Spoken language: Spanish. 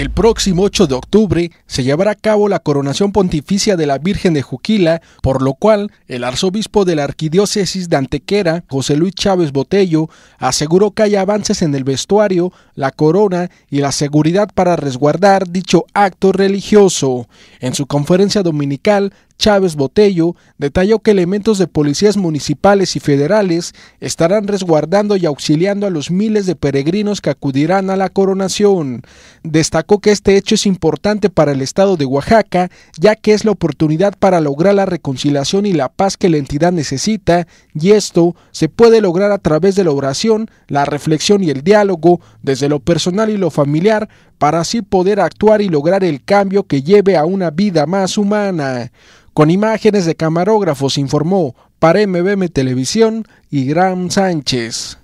El próximo 8 de octubre se llevará a cabo la coronación pontificia de la Virgen de Juquila, por lo cual el arzobispo de la arquidiócesis de Antequera, José Luis Chávez Botello, aseguró que hay avances en el vestuario, la corona y la seguridad para resguardar dicho acto religioso. En su conferencia dominical Chávez Botello detalló que elementos de policías municipales y federales estarán resguardando y auxiliando a los miles de peregrinos que acudirán a la coronación. Destacó que este hecho es importante para el estado de Oaxaca, ya que es la oportunidad para lograr la reconciliación y la paz que la entidad necesita, y esto se puede lograr a través de la oración, la reflexión y el diálogo, desde lo personal y lo familiar, para así poder actuar y lograr el cambio que lleve a una vida más humana. Con imágenes de camarógrafos informó para MBM Televisión y Gram Sánchez.